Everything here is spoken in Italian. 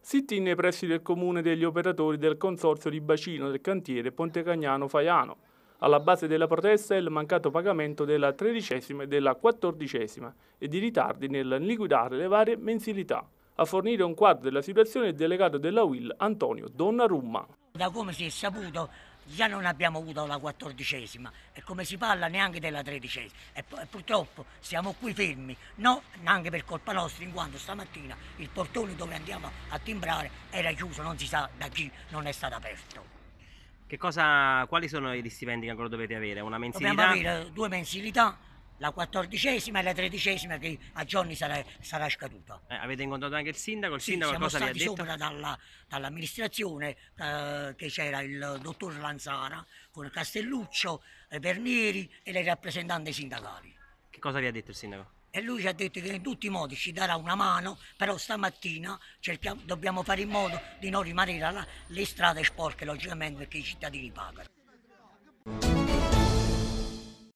siti nei pressi del comune degli operatori del consorzio di bacino del cantiere Pontecagnano Faiano. Alla base della protesta è il mancato pagamento della tredicesima e della quattordicesima e di ritardi nel liquidare le varie mensilità. A fornire un quadro della situazione è il delegato della UIL Antonio Donnarumma. Da come si è saputo già non abbiamo avuto la quattordicesima e come si parla neanche della tredicesima e, e purtroppo siamo qui fermi, no, neanche per colpa nostra in quanto stamattina il portone dove andiamo a timbrare era chiuso, non si sa da chi non è stato aperto. Che Cosa, quali sono gli stipendi che ancora dovete avere? Una mensilità? Dobbiamo avere due mensilità la quattordicesima e la tredicesima che a giorni sarà, sarà scaduta. Eh, avete incontrato anche il sindaco? Il sì, sindaco siamo cosa stati ha detto? sopra dalla, dall'amministrazione eh, che c'era il dottor Lanzana con Castelluccio, Bernieri eh, e le rappresentanti sindacali. Che cosa vi ha detto il sindaco? E lui ci ha detto che in tutti i modi ci darà una mano, però stamattina cerchiamo, dobbiamo fare in modo di non rimanere alla, le strade sporche, logicamente, perché i cittadini pagano.